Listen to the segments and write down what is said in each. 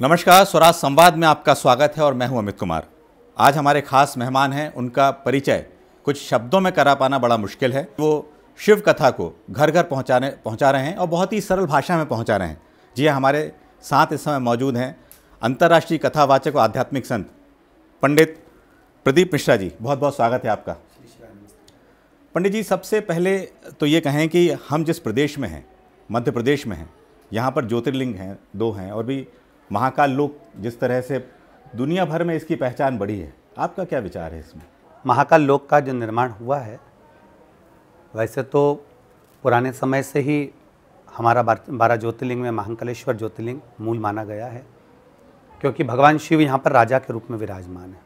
नमस्कार स्वराज संवाद में आपका स्वागत है और मैं हूं अमित कुमार आज हमारे खास मेहमान हैं उनका परिचय कुछ शब्दों में करा पाना बड़ा मुश्किल है वो शिव कथा को घर घर पहुंचाने पहुंचा रहे हैं और बहुत ही सरल भाषा में पहुंचा रहे हैं जी हमारे साथ इस समय मौजूद हैं अंतर्राष्ट्रीय कथावाचक और आध्यात्मिक संत पंडित प्रदीप मिश्रा जी बहुत बहुत स्वागत है आपका पंडित जी सबसे पहले तो ये कहें कि हम जिस प्रदेश में हैं मध्य प्रदेश में हैं यहाँ पर ज्योतिर्लिंग हैं दो हैं और भी महाकाल लोक जिस तरह से दुनिया भर में इसकी पहचान बढ़ी है आपका क्या विचार है इसमें महाकाल लोक का जो निर्माण हुआ है वैसे तो पुराने समय से ही हमारा बारह ज्योतिर्लिंग में महाकालेश्वर ज्योतिर्लिंग मूल माना गया है क्योंकि भगवान शिव यहाँ पर राजा के रूप में विराजमान है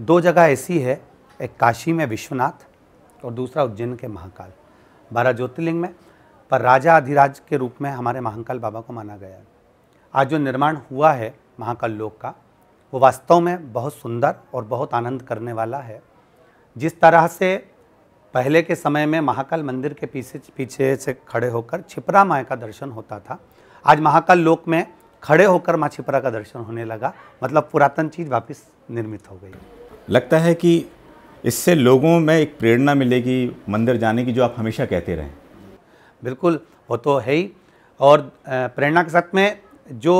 दो जगह ऐसी है एक काशी में विश्वनाथ और दूसरा उज्जैन के महाकाल बारह ज्योतिर्लिंग में पर राजा अधिराज के रूप में हमारे महाकाल बाबा को माना गया है आज जो निर्माण हुआ है महाकाल लोक का वो वास्तव में बहुत सुंदर और बहुत आनंद करने वाला है जिस तरह से पहले के समय में महाकाल मंदिर के पीछे पीछे से खड़े होकर छिपरा माए का दर्शन होता था आज महाकाल लोक में खड़े होकर माँ छिपरा का दर्शन होने लगा मतलब पुरातन चीज़ वापस निर्मित हो गई लगता है कि इससे लोगों में एक प्रेरणा मिलेगी मंदिर जाने की जो आप हमेशा कहते रहें बिल्कुल वो तो है ही और प्रेरणा के साथ में जो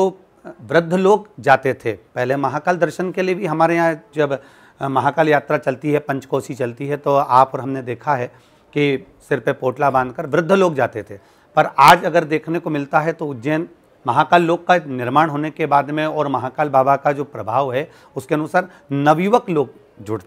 वृद्ध लोग जाते थे पहले महाकाल दर्शन के लिए भी हमारे यहाँ जब महाकाल यात्रा चलती है पंचकोसी चलती है तो आप और हमने देखा है कि सिर पे पोटला बांधकर वृद्ध लोग जाते थे पर आज अगर देखने को मिलता है तो उज्जैन महाकाल लोक का निर्माण होने के बाद में और महाकाल बाबा का जो प्रभाव है उसके अनुसार नवयुवक लोग जुड़ते